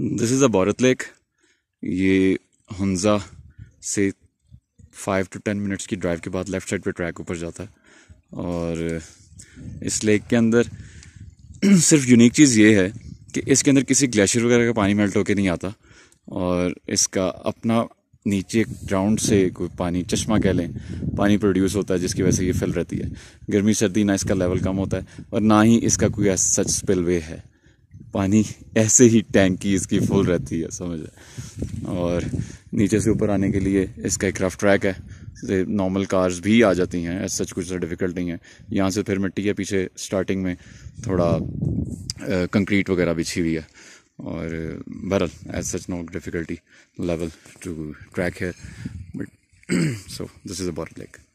this is a Borith lake ये हंजा से five to ten minutes की ड्राइव के बाद लेफ़्ट साइड पे ट्रैक ऊपर जाता है और इस लेक के अंदर सिर्फ यूनिक चीज़ ये है कि इसके अंदर किसी ग्लेशियर वगैरह का पानी मेल्ट होके नहीं आता और इसका अपना नीचे ग्राउंड से कोई पानी चश्मा कह लें पानी प्रोड्यूस होता है जिसकी वजह से ये फिल रहती है गर्मी सर्दी ना इसका लेवल कम होता है और ना ही इसका कोई सच स्पिल वे है पानी ऐसे ही टैंकी इसकी फुल रहती है समझ और नीचे से ऊपर आने के लिए इसका एक रफ ट्रैक है नॉर्मल कार्स भी आ जाती हैं ऐसा सच कुछ डिफ़िकल्ट नहीं है यहाँ से फिर मिट्टी के पीछे स्टार्टिंग में थोड़ा कंक्रीट वगैरह बिछी हुई है और बहरल as such no difficulty level to track है but so this is about like lake